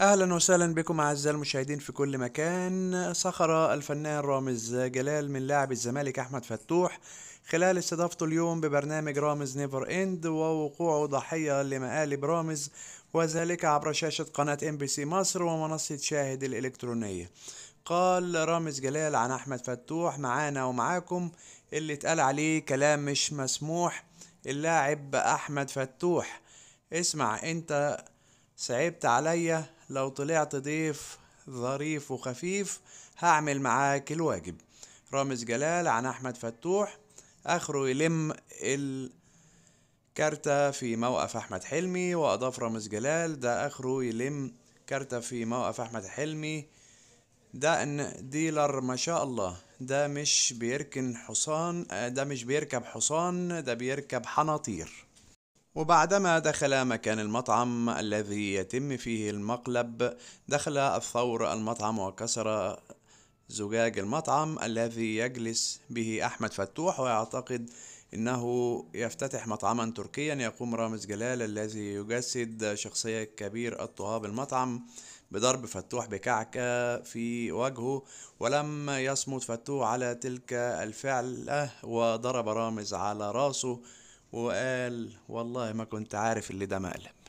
اهلا وسهلا بكم اعزائي المشاهدين في كل مكان صخر الفنان رامز جلال من لاعب الزمالك احمد فتوح خلال استضافته اليوم ببرنامج رامز نيفر اند ووقوعه ضحيه لمقالب رامز وذلك عبر شاشه قناه ام بي سي مصر ومنصه شاهد الالكترونيه قال رامز جلال عن احمد فتوح معانا ومعاكم اللي اتقال عليه كلام مش مسموح اللاعب احمد فتوح اسمع انت صعبت عليا لو طلعت ضيف ظريف وخفيف هعمل معاك الواجب رامز جلال عن أحمد فتوح آخره يلم الكارتة في موقف أحمد حلمي وأضاف رامز جلال ده آخره يلم كارتة في موقف أحمد حلمي ده ان ديلر ما شاء الله ده مش بيركن حصان ده مش بيركب حصان ده بيركب حناطير وبعدما دخل مكان المطعم الذي يتم فيه المقلب دخل الثور المطعم وكسر زجاج المطعم الذي يجلس به أحمد فتوح ويعتقد إنه يفتتح مطعما تركيا يقوم رامز جلال الذي يجسد شخصية كبير الطهاب المطعم بضرب فتوح بكعكة في وجهه ولم يصمت فتوح على تلك الفعلة وضرب رامز على راسه وقال والله ما كنت عارف اللي ده مقلب